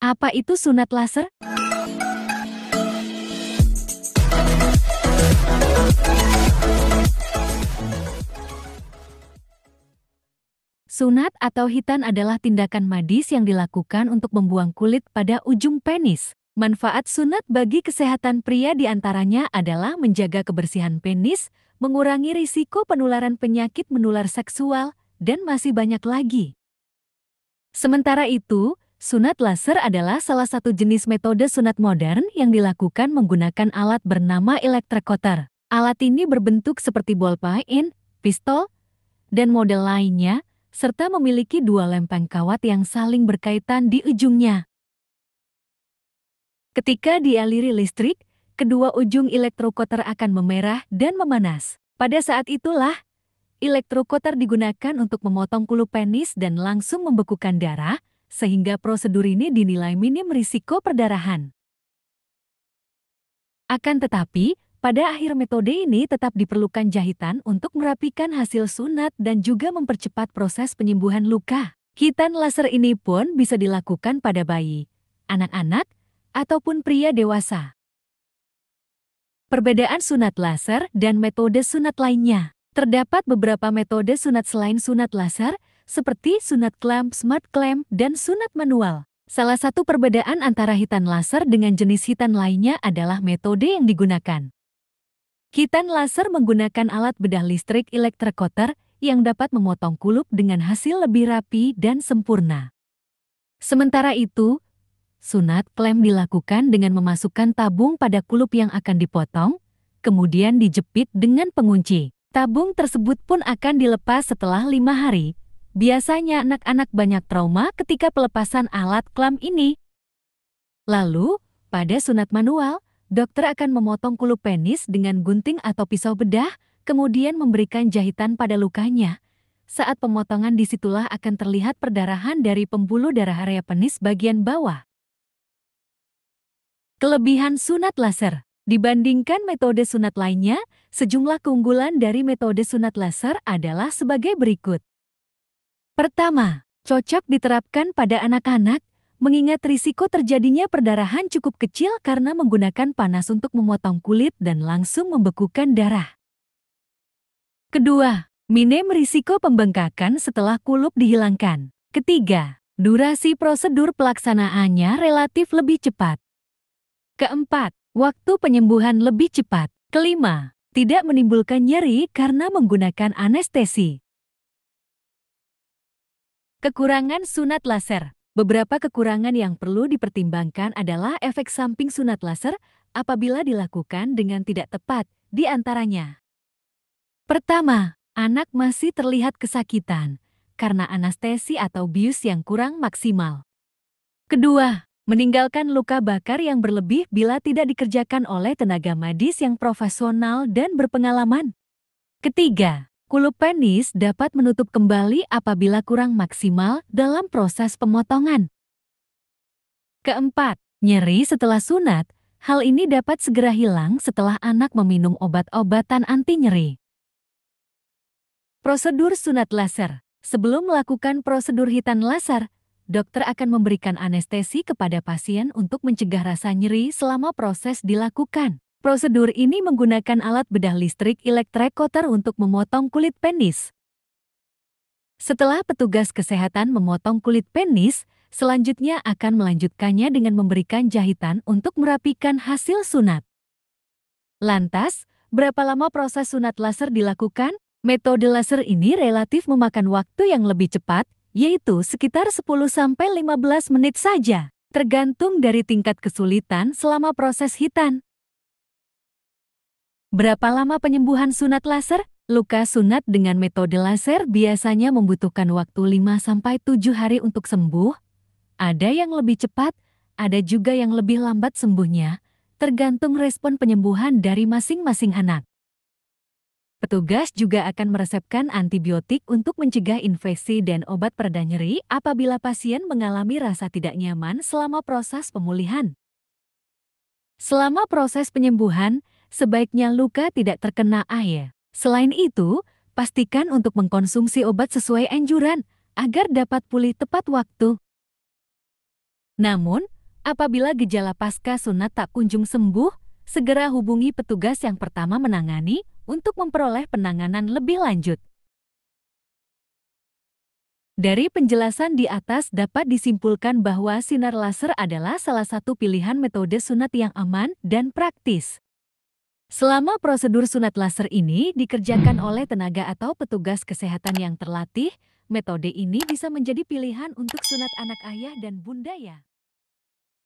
Apa itu sunat laser? Sunat atau hitan adalah tindakan medis yang dilakukan untuk membuang kulit pada ujung penis. Manfaat sunat bagi kesehatan pria diantaranya adalah menjaga kebersihan penis, mengurangi risiko penularan penyakit menular seksual, dan masih banyak lagi. Sementara itu, Sunat laser adalah salah satu jenis metode sunat modern yang dilakukan menggunakan alat bernama elektrokoter. Alat ini berbentuk seperti ballpoint, pistol, dan model lainnya, serta memiliki dua lempeng kawat yang saling berkaitan di ujungnya. Ketika dialiri listrik, kedua ujung elektrokoter akan memerah dan memanas. Pada saat itulah, elektrokoter digunakan untuk memotong kulup penis dan langsung membekukan darah, sehingga prosedur ini dinilai minim risiko perdarahan. Akan tetapi, pada akhir metode ini tetap diperlukan jahitan untuk merapikan hasil sunat dan juga mempercepat proses penyembuhan luka. Hitan laser ini pun bisa dilakukan pada bayi, anak-anak, ataupun pria dewasa. Perbedaan sunat laser dan metode sunat lainnya. Terdapat beberapa metode sunat selain sunat laser seperti sunat clamp, smart clamp, dan sunat manual. Salah satu perbedaan antara hitan laser dengan jenis hitan lainnya adalah metode yang digunakan. Hitan laser menggunakan alat bedah listrik elektrokoter yang dapat memotong kulup dengan hasil lebih rapi dan sempurna. Sementara itu, sunat klem dilakukan dengan memasukkan tabung pada kulup yang akan dipotong, kemudian dijepit dengan pengunci. Tabung tersebut pun akan dilepas setelah lima hari, Biasanya anak-anak banyak trauma ketika pelepasan alat kelam ini. Lalu, pada sunat manual, dokter akan memotong kulup penis dengan gunting atau pisau bedah, kemudian memberikan jahitan pada lukanya. Saat pemotongan disitulah akan terlihat perdarahan dari pembuluh darah area penis bagian bawah. Kelebihan sunat laser Dibandingkan metode sunat lainnya, sejumlah keunggulan dari metode sunat laser adalah sebagai berikut. Pertama, cocok diterapkan pada anak-anak, mengingat risiko terjadinya perdarahan cukup kecil karena menggunakan panas untuk memotong kulit dan langsung membekukan darah. Kedua, minim risiko pembengkakan setelah kulup dihilangkan. Ketiga, durasi prosedur pelaksanaannya relatif lebih cepat. Keempat, waktu penyembuhan lebih cepat. Kelima, tidak menimbulkan nyeri karena menggunakan anestesi. Kekurangan sunat laser Beberapa kekurangan yang perlu dipertimbangkan adalah efek samping sunat laser apabila dilakukan dengan tidak tepat, di antaranya. Pertama, anak masih terlihat kesakitan karena anestesi atau bius yang kurang maksimal. Kedua, meninggalkan luka bakar yang berlebih bila tidak dikerjakan oleh tenaga medis yang profesional dan berpengalaman. Ketiga, Kulup penis dapat menutup kembali apabila kurang maksimal dalam proses pemotongan. Keempat, nyeri setelah sunat. Hal ini dapat segera hilang setelah anak meminum obat-obatan anti nyeri. Prosedur sunat laser. Sebelum melakukan prosedur hitan laser, dokter akan memberikan anestesi kepada pasien untuk mencegah rasa nyeri selama proses dilakukan. Prosedur ini menggunakan alat bedah listrik elektrekoter untuk memotong kulit penis. Setelah petugas kesehatan memotong kulit penis, selanjutnya akan melanjutkannya dengan memberikan jahitan untuk merapikan hasil sunat. Lantas, berapa lama proses sunat laser dilakukan? Metode laser ini relatif memakan waktu yang lebih cepat, yaitu sekitar 10-15 menit saja, tergantung dari tingkat kesulitan selama proses hitan. Berapa lama penyembuhan sunat laser? Luka sunat dengan metode laser biasanya membutuhkan waktu 5-7 hari untuk sembuh. Ada yang lebih cepat, ada juga yang lebih lambat sembuhnya, tergantung respon penyembuhan dari masing-masing anak. Petugas juga akan meresepkan antibiotik untuk mencegah infeksi dan obat pereda nyeri apabila pasien mengalami rasa tidak nyaman selama proses pemulihan. Selama proses penyembuhan, sebaiknya luka tidak terkena air. Selain itu, pastikan untuk mengkonsumsi obat sesuai anjuran agar dapat pulih tepat waktu. Namun, apabila gejala pasca sunat tak kunjung sembuh, segera hubungi petugas yang pertama menangani untuk memperoleh penanganan lebih lanjut. Dari penjelasan di atas dapat disimpulkan bahwa sinar laser adalah salah satu pilihan metode sunat yang aman dan praktis. Selama prosedur sunat laser ini dikerjakan oleh tenaga atau petugas kesehatan yang terlatih, metode ini bisa menjadi pilihan untuk sunat anak ayah dan bunda ya.